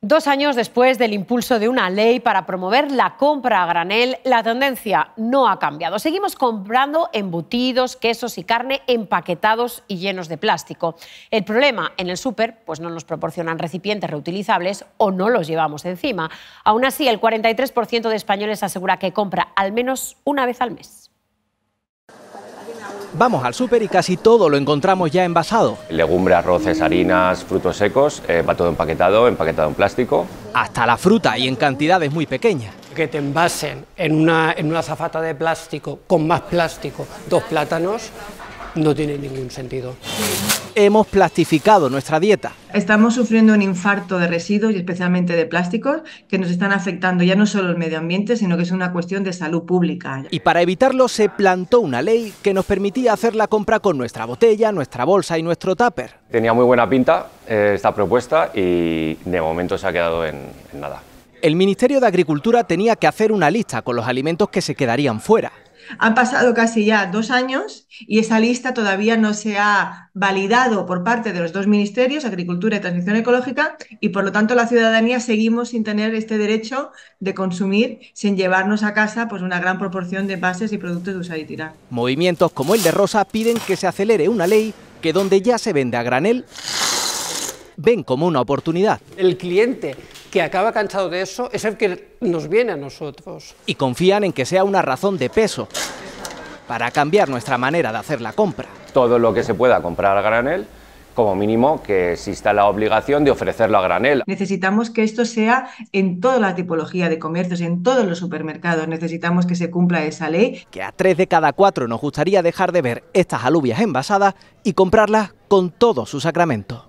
Dos años después del impulso de una ley para promover la compra a granel, la tendencia no ha cambiado. Seguimos comprando embutidos, quesos y carne empaquetados y llenos de plástico. El problema en el súper, pues no nos proporcionan recipientes reutilizables o no los llevamos encima. Aún así, el 43% de españoles asegura que compra al menos una vez al mes. Vamos al súper y casi todo lo encontramos ya envasado. ...legumbres, arroces, harinas, frutos secos, eh, va todo empaquetado, empaquetado en plástico. Hasta la fruta y en cantidades muy pequeñas. Que te envasen en una, en una zafata de plástico con más plástico dos plátanos no tiene ningún sentido. Hemos plastificado nuestra dieta. Estamos sufriendo un infarto de residuos y especialmente de plásticos que nos están afectando ya no solo el medio ambiente, sino que es una cuestión de salud pública. Y para evitarlo se plantó una ley que nos permitía hacer la compra con nuestra botella, nuestra bolsa y nuestro tupper. Tenía muy buena pinta eh, esta propuesta y de momento se ha quedado en nada. El Ministerio de Agricultura tenía que hacer una lista con los alimentos que se quedarían fuera. Han pasado casi ya dos años y esa lista todavía no se ha validado por parte de los dos ministerios, Agricultura y Transición Ecológica, y por lo tanto la ciudadanía seguimos sin tener este derecho de consumir, sin llevarnos a casa pues, una gran proporción de bases y productos de usar y tirar. Movimientos como el de Rosa piden que se acelere una ley que donde ya se vende a granel, ven como una oportunidad. El cliente que acaba cansado de eso es el que nos viene a nosotros. Y confían en que sea una razón de peso para cambiar nuestra manera de hacer la compra. Todo lo que se pueda comprar a granel, como mínimo que exista la obligación de ofrecerlo a granel. Necesitamos que esto sea en toda la tipología de comercios, en todos los supermercados. Necesitamos que se cumpla esa ley. Que a tres de cada cuatro nos gustaría dejar de ver estas alubias envasadas y comprarlas con todo su sacramento.